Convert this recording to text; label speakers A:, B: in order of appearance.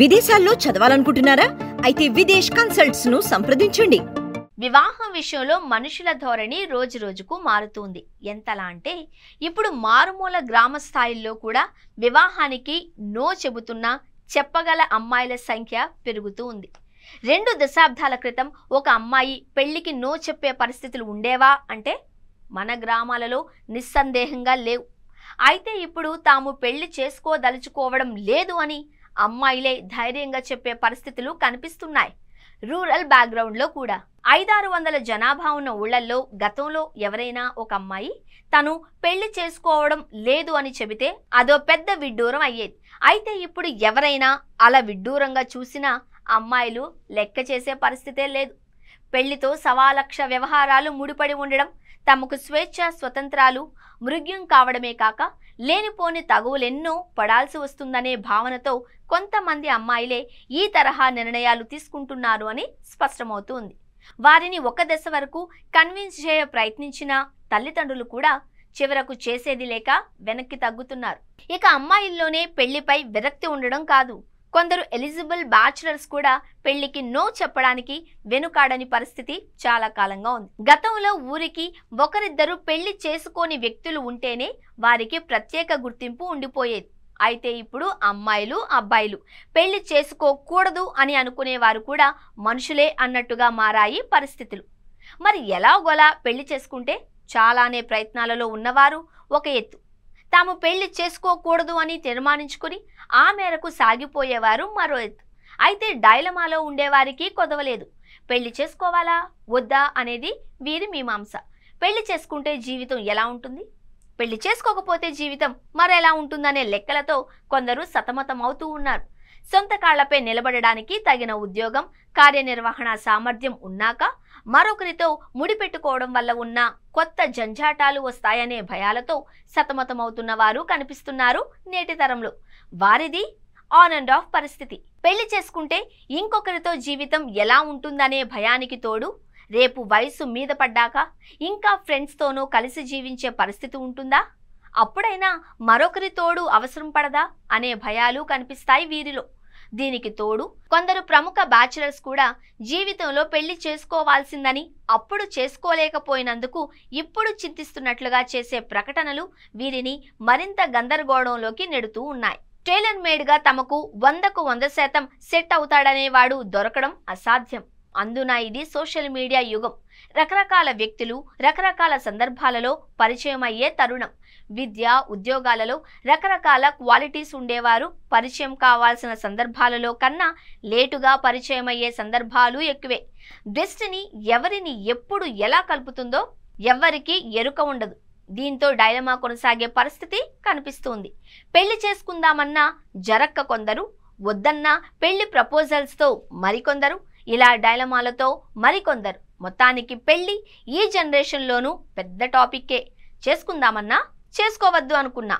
A: విదేశాల్లో చదవాలనుకుంటున్నారా అయితే విదేశ్ కన్సల్ట్స్ ను సంప్రదించండి వివాహం విషయంలో మనుషుల ధోరణి రోజు రోజుకు మారుతుంది ఎంతలా అంటే ఇప్పుడు మారుమూల గ్రామ స్థాయిల్లో కూడా వివాహానికి నో చెబుతున్న చెప్పగల అమ్మాయిల సంఖ్య పెరుగుతూ ఉంది రెండు దశాబ్దాల క్రితం ఒక అమ్మాయి పెళ్లికి నో చెప్పే పరిస్థితులు ఉండేవా అంటే మన గ్రామాలలో నిస్సందేహంగా లేవు అయితే ఇప్పుడు తాము పెళ్లి చేసుకోదలుచుకోవడం లేదు అని అమ్మాయిలే ధైర్యంగా చెప్పే పరిస్థితులు కనిపిస్తున్నాయి రూరల్ బ్యాక్గ్రౌండ్లో కూడా ఐదారు వందల జనాభా ఉన్న ఊళ్ళల్లో గతంలో ఎవరైనా ఒక అమ్మాయి తను పెళ్లి చేసుకోవడం లేదు అని చెబితే అదో పెద్ద విడ్డూరం అయ్యేది అయితే ఇప్పుడు ఎవరైనా అలా విడ్డూరంగా చూసినా అమ్మాయిలు లెక్క చేసే పరిస్థితే లేదు పెళ్లితో సవాలక్ష వ్యవహారాలు ముడిపడి ఉండడం తమకు స్వేచ్ఛ స్వతంత్రాలు మృగ్యం కావడమే కాక లేనిపోని తగువులెన్నో పడాల్సి వస్తుందనే భావనతో కొంతమంది అమ్మాయిలే ఈ తరహా నిర్ణయాలు తీసుకుంటున్నారు అని స్పష్టమవుతుంది వారిని ఒక దశ వరకు కన్విన్స్ చేయ ప్రయత్నించిన తల్లిదండ్రులు కూడా చివరకు చేసేది లేక వెనక్కి తగ్గుతున్నారు ఇక అమ్మాయిల్లోనే పెళ్లిపై విరక్తి ఉండడం కాదు కొందరు ఎలిజిబుల్ బ్యాచులర్స్ కూడా పెళ్లికి నో చెప్పడానికి వెనుకాడని పరిస్థితి చాలా కాలంగా ఉంది గతంలో ఊరికి ఒకరిద్దరు పెళ్లి చేసుకోని వ్యక్తులు ఉంటేనే వారికి ప్రత్యేక గుర్తింపు ఉండిపోయేది అయితే ఇప్పుడు అమ్మాయిలు అబ్బాయిలు పెళ్లి చేసుకోకూడదు అని అనుకునేవారు కూడా మనుషులే అన్నట్టుగా మారాయి పరిస్థితులు మరి ఎలాగోలా పెళ్లి చేసుకుంటే చాలానే ప్రయత్నాలలో ఉన్నవారు ఒక ఎత్తు తాము పెళ్లి చేసుకోకూడదు అని తీర్మానించుకుని ఆ మేరకు సాగిపోయేవారు మరో ఎత్తు అయితే డైలమాలో ఉండేవారికి కొదవలేదు పెళ్లి చేసుకోవాలా వద్దా అనేది వీరి మీమాంస పెళ్లి చేసుకుంటే జీవితం ఎలా ఉంటుంది పెళ్లి చేసుకోకపోతే జీవితం మరెలా ఉంటుందనే లెక్కలతో కొందరు సతమతమవుతూ ఉన్నారు సొంత కాళ్లపై నిలబడడానికి తగిన ఉద్యోగం కార్యనిర్వహణ సామర్థ్యం ఉన్నాక మరొకరితో ముడిపెట్టుకోవడం వల్ల ఉన్న కొత్త జంజాటాలు వస్తాయనే భయాలతో సతమతమవుతున్న వారు కనిపిస్తున్నారు నేటి తరంలో వారిది ఆన్ అండ్ ఆఫ్ పరిస్థితి పెళ్లి చేసుకుంటే ఇంకొకరితో జీవితం ఎలా ఉంటుందనే భయానికి తోడు రేపు వయసు మీద పడ్డాక ఇంకా ఫ్రెండ్స్తోనూ కలిసి జీవించే పరిస్థితి ఉంటుందా అప్పుడైనా మరొకరి తోడు అవసరం పడదా అనే భయాలు కనిపిస్తాయి వీరిలో దీనికి తోడు కొందరు ప్రముఖ బ్యాచిలర్స్ కూడా జీవితంలో పెళ్లి చేసుకోవాల్సిందని అప్పుడు చేసుకోలేకపోయినందుకు ఇప్పుడు చింతిస్తున్నట్లుగా చేసే ప్రకటనలు వీరిని మరింత గందరగోళంలోకి నెడుతూ ఉన్నాయి టైలర్ మేడ్గా తమకు వందకు వంద శాతం సెట్ అవుతాడనేవాడు దొరకడం అసాధ్యం అందున ఇది సోషల్ మీడియా యుగం రకరకాల వ్యక్తులు రకరకాల సందర్భాలలో పరిచయం అయ్యే తరుణం విద్య ఉద్యోగాలలో రకరకాల క్వాలిటీస్ ఉండేవారు పరిచయం కావాల్సిన సందర్భాలలో కన్నా లేటుగా పరిచయం అయ్యే సందర్భాలు ఎక్కువే దృష్టిని ఎవరిని ఎప్పుడు ఎలా కలుపుతుందో ఎవరికి ఎరుక ఉండదు దీంతో డైలమా కొనసాగే పరిస్థితి కనిపిస్తుంది పెళ్లి చేసుకుందామన్నా జరక్క కొందరు వద్దన్నా పెళ్లి ప్రపోజల్స్తో మరికొందరు ఇలా డైలమాలతో మరికొందరు మొత్తానికి పెళ్ళి ఈ జనరేషన్లోనూ పెద్ద టాపిక్కే చేసుకుందామన్నా చేసుకోవద్దు అనుకున్నా